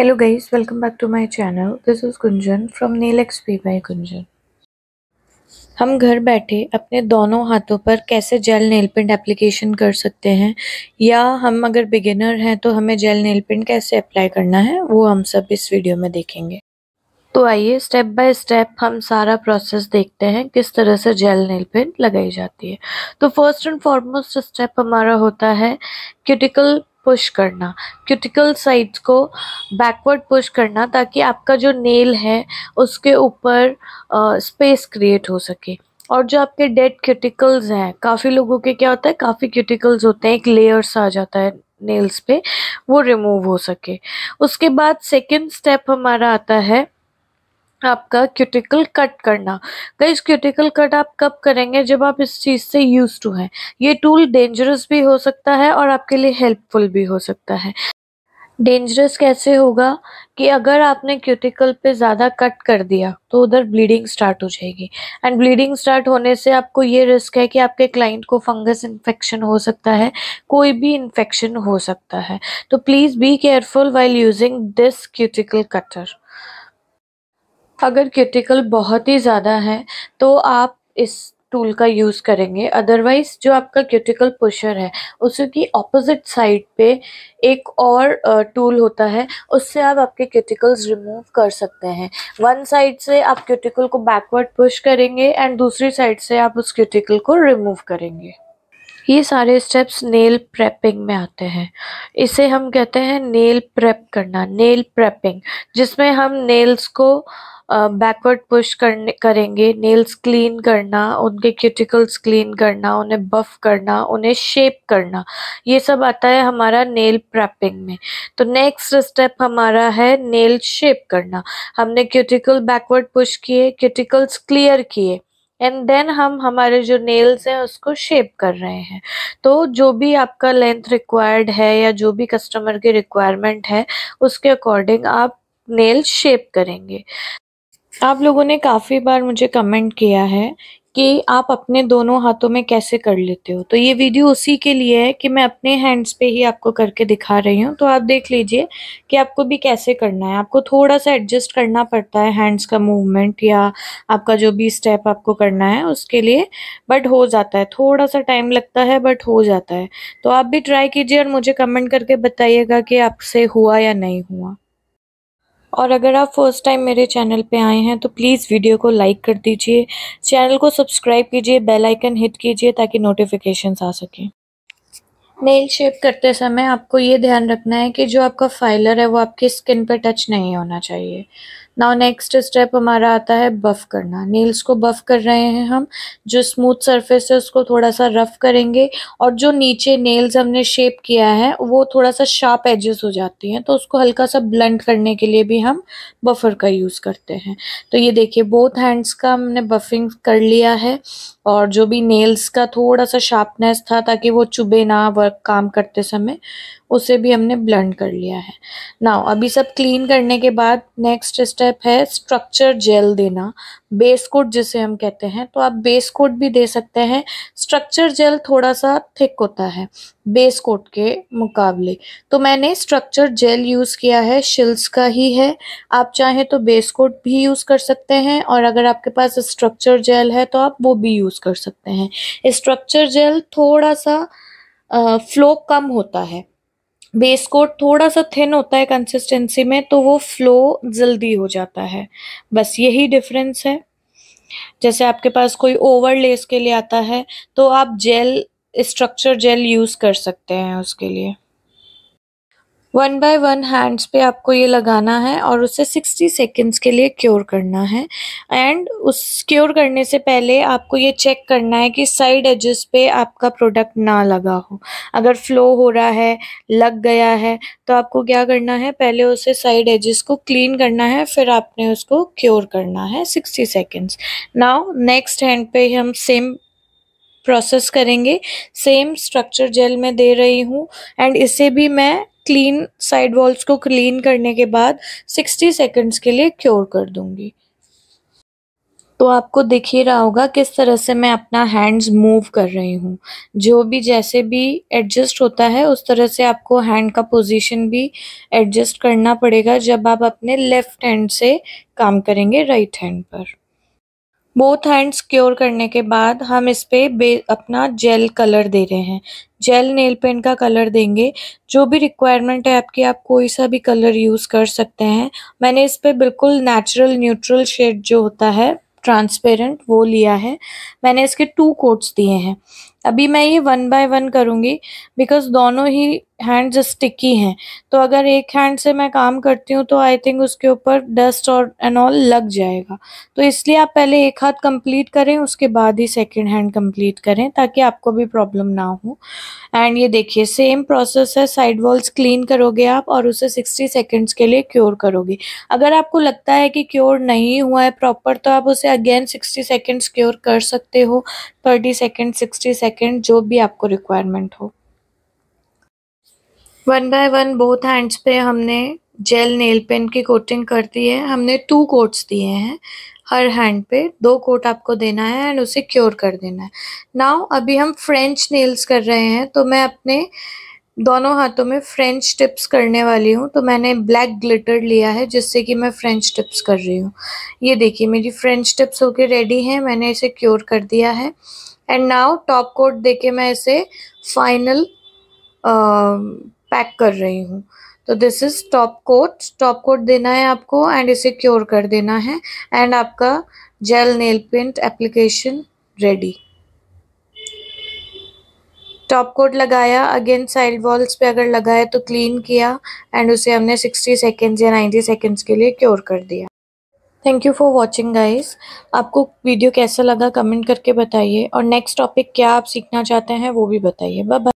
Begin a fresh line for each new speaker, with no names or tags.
Hello guys, welcome back to my channel. This is Kunjan from Nail XP by Kunjan. हम घर बैठे अपने दोनों हाथों पर कैसे जेल नेल पेंट एप्लीकेशन कर सकते हैं या हम अगर बिगिनर हैं तो हमें जेल नेल पेंट कैसे अप्लाई करना है वो हम सब इस वीडियो में देखेंगे तो आइए स्टेप बाय स्टेप हम सारा प्रोसेस देखते हैं किस तरह से जेल नेल पेंट लगाई जाती है तो फर्स्ट एंड फॉरमोस्ट स्टेप हमारा होता है क्यूटिकल पुश करना क्यूटिकल साइड्स को बैकवर्ड पुश करना ताकि आपका जो नेल है उसके ऊपर स्पेस क्रिएट हो सके और जो आपके डेड क्यूटिकल्स हैं काफ़ी लोगों के क्या होता है काफ़ी क्यूटिकल्स होते हैं एक लेयर्स आ जाता है नेल्स पे वो रिमूव हो सके उसके बाद सेकंड स्टेप हमारा आता है आपका क्यूटिकल कट करना गाइस क्यूटिकल कट आप कब करेंगे जब आप इस चीज़ से यूज टू हैं ये टूल डेंजरस भी हो सकता है और आपके लिए हेल्पफुल भी हो सकता है डेंजरस कैसे होगा कि अगर आपने क्यूटिकल पे ज़्यादा कट कर दिया तो उधर ब्लीडिंग स्टार्ट हो जाएगी एंड ब्लीडिंग स्टार्ट होने से आपको ये रिस्क है कि आपके क्लाइंट को फंगस इन्फेक्शन हो सकता है कोई भी इन्फेक्शन हो सकता है तो please be careful while using this cuticle cutter अगर क्यूटिकल बहुत ही ज़्यादा है तो आप इस टूल का यूज़ करेंगे अदरवाइज़ जो आपका क्यूटिकल पुशर है उसकी ऑपोजिट साइड पे एक और टूल होता है उससे आप आपके क्यूटिकल्स रिमूव कर सकते हैं वन साइड से आप क्यूटिकल को बैकवर्ड पुश करेंगे एंड दूसरी साइड से आप उस क्यूटिकल को रिमूव करेंगे ये सारे स्टेप्स नेल प्रेपिंग में आते हैं इसे हम कहते हैं नेल प्रेप करना नेल प्रेपिंग जिसमें हम नेल्स को बैकवर्ड पुश करने करेंगे नेल्स क्लीन करना उनके क्यूटिकल्स क्लीन करना उन्हें बफ करना उन्हें शेप करना ये सब आता है हमारा नेल प्रैपिंग में तो नेक्स्ट स्टेप हमारा है नेल शेप करना हमने क्यूटिकल बैकवर्ड पुश किए क्यूटिकल्स क्लियर किए एंड देन हम हमारे जो नेल्स हैं उसको शेप कर रहे हैं तो जो भी आपका लेंथ रिक्वायर्ड है या जो भी कस्टमर की रिक्वायरमेंट है उसके अकॉर्डिंग आप नेल शेप करेंगे आप लोगों ने काफ़ी बार मुझे कमेंट किया है कि आप अपने दोनों हाथों में कैसे कर लेते हो तो ये वीडियो उसी के लिए है कि मैं अपने हैंड्स पे ही आपको करके दिखा रही हूँ तो आप देख लीजिए कि आपको भी कैसे करना है आपको थोड़ा सा एडजस्ट करना पड़ता है हैंड्स का मूवमेंट या आपका जो भी स्टेप आपको करना है उसके लिए बट हो जाता है थोड़ा सा टाइम लगता है बट हो जाता है तो आप भी ट्राई कीजिए और मुझे कमेंट करके बताइएगा कि आपसे हुआ या नहीं हुआ और अगर आप फर्स्ट टाइम मेरे चैनल पे आए हैं तो प्लीज़ वीडियो को लाइक कर दीजिए चैनल को सब्सक्राइब कीजिए बेल आइकन हिट कीजिए ताकि नोटिफिकेशंस आ सकें नेल शेप करते समय आपको ये ध्यान रखना है कि जो आपका फाइलर है वो आपकी स्किन पे टच नहीं होना चाहिए नाउ नेक्स्ट स्टेप हमारा आता है बफ़ करना नेल्स को बफ़ कर रहे हैं हम जो स्मूथ सरफेस है उसको थोड़ा सा रफ़ करेंगे और जो नीचे नेल्स हमने शेप किया है वो थोड़ा सा शार्प एजेस हो जाती हैं तो उसको हल्का सा ब्लंट करने के लिए भी हम बफर का यूज़ करते हैं तो ये देखिए बोथ हैंड्स का हमने बफिंग कर लिया है और जो भी नेल्स का थोड़ा सा शार्पनेस था ताकि वो चुभे ना वर्क काम करते समय उसे भी हमने ब्लेंड कर लिया है नाउ अभी सब क्लीन करने के बाद नेक्स्ट स्टेप है स्ट्रक्चर जेल देना बेस कोट जिसे हम कहते हैं तो आप बेस कोट भी दे सकते हैं स्ट्रक्चर जेल थोड़ा सा थिक होता है बेस कोट के मुकाबले तो मैंने स्ट्रक्चर जेल यूज़ किया है शिल्स का ही है आप चाहें तो बेस कोट भी यूज़ कर सकते हैं और अगर आपके पास स्ट्रक्चर जेल है तो आप वो भी यूज़ कर सकते हैं स्ट्रक्चर जेल थोड़ा सा फ्लो कम होता है बेस कोट थोड़ा सा थिन होता है कंसिस्टेंसी में तो वो फ्लो जल्दी हो जाता है बस यही डिफरेंस है जैसे आपके पास कोई ओवर लेस के लिए आता है तो आप जेल स्ट्रक्चर जेल यूज़ कर सकते हैं उसके लिए वन बाय वन हैंड्स पे आपको ये लगाना है और उसे सिक्सटी सेकेंड्स के लिए क्योर करना है एंड उस क्योर करने से पहले आपको ये चेक करना है कि साइड एजेस पे आपका प्रोडक्ट ना लगा हो अगर फ्लो हो रहा है लग गया है तो आपको क्या करना है पहले उसे साइड एजेस को क्लीन करना है फिर आपने उसको क्योर करना है sixty seconds now next hand पे हम सेम प्रोसेस करेंगे सेम स्ट्रक्चर जेल में दे रही हूँ एंड इसे भी मैं क्लीन साइड वॉल्स को क्लीन करने के बाद 60 सेकंड्स के लिए क्योर कर दूंगी तो आपको दिख ही रहा होगा किस तरह से मैं अपना हैंड्स मूव कर रही हूँ जो भी जैसे भी एडजस्ट होता है उस तरह से आपको हैंड का पोजीशन भी एडजस्ट करना पड़ेगा जब आप अपने लेफ़्ट हैंड से काम करेंगे राइट हैंड पर बोथ हैंड्स क्योर करने के बाद हम इस पर अपना जेल कलर दे रहे हैं जेल नेल पेंट का कलर देंगे जो भी रिक्वायरमेंट है आपकी आप कोई सा भी कलर यूज़ कर सकते हैं मैंने इस पर बिल्कुल नेचुरल न्यूट्रल शेड जो होता है ट्रांसपेरेंट वो लिया है मैंने इसके टू कोट्स दिए हैं अभी मैं ये वन बाय वन करूँगी बिकॉज दोनों ही हैंड्स स्टिकी हैं तो अगर एक हैंड से मैं काम करती हूँ तो आई थिंक उसके ऊपर डस्ट और एंड ऑल लग जाएगा तो इसलिए आप पहले एक हाथ कंप्लीट करें उसके बाद ही सेकंड हैंड कंप्लीट करें ताकि आपको भी प्रॉब्लम ना हो एंड ये देखिए सेम प्रोसेस है साइड वॉल्स क्लीन करोगे आप और उसे सिक्सटी सेकेंड्स के लिए क्योर करोगे अगर आपको लगता है कि क्योर नहीं हुआ है प्रॉपर तो आप उसे अगेन सिक्सटी सेकेंड्स क्योर कर सकते हो थर्टी सेकेंड सिक्सटी सेकेंड जो भी आपको रिक्वायरमेंट हो one by one both hands पे हमने जेल नेल पेन की कोटिंग कर दी है हमने टू कोट्स दिए हैं हर हैंड पे दो कोट आपको देना है एंड उसे क्योर कर देना है नाउ अभी हम फ्रेंच नेल्स कर रहे हैं तो मैं अपने दोनों हाथों में फ्रेंच टिप्स करने वाली हूँ तो मैंने ब्लैक ग्लिटर लिया है जिससे कि मैं फ्रेंच टिप्स कर रही हूँ ये देखिए मेरी फ्रेंच टिप्स होके रेडी हैं मैंने इसे क्योर कर दिया है एंड नाउ टॉप कोट देके मैं इसे फाइनल पैक कर रही हूँ तो this is top coat top coat देना है आपको एंड इसे क्योर कर देना है एंड आपका gel nail paint application ready top coat लगाया अगेन साइड वॉल्स पे अगर लगाया तो क्लीन किया एंड उसे हमने 60 सेकेंड्स या 90 सेकेंड्स के लिए क्योर कर दिया thank you for watching guys आपको वीडियो कैसा लगा कमेंट करके बताइए और नेक्स्ट टॉपिक क्या आप सीखना चाहते हैं वो भी बताइए बाय